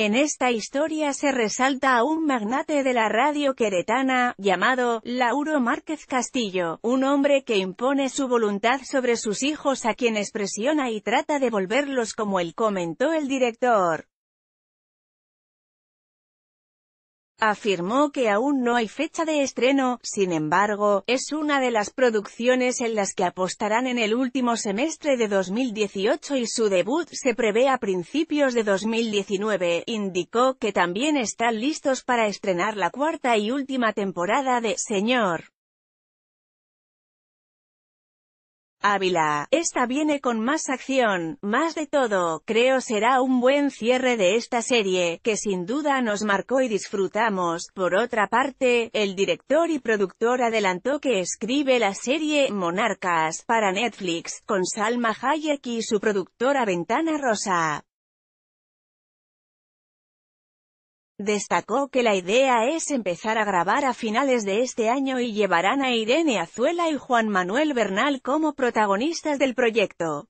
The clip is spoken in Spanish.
En esta historia se resalta a un magnate de la radio queretana, llamado, Lauro Márquez Castillo, un hombre que impone su voluntad sobre sus hijos a quienes presiona y trata de volverlos como él comentó el director. Afirmó que aún no hay fecha de estreno, sin embargo, es una de las producciones en las que apostarán en el último semestre de 2018 y su debut se prevé a principios de 2019. Indicó que también están listos para estrenar la cuarta y última temporada de «Señor». Ávila. Esta viene con más acción, más de todo, creo será un buen cierre de esta serie, que sin duda nos marcó y disfrutamos. Por otra parte, el director y productor adelantó que escribe la serie Monarcas para Netflix, con Salma Hayek y su productora Ventana Rosa. Destacó que la idea es empezar a grabar a finales de este año y llevarán a Irene Azuela y Juan Manuel Bernal como protagonistas del proyecto.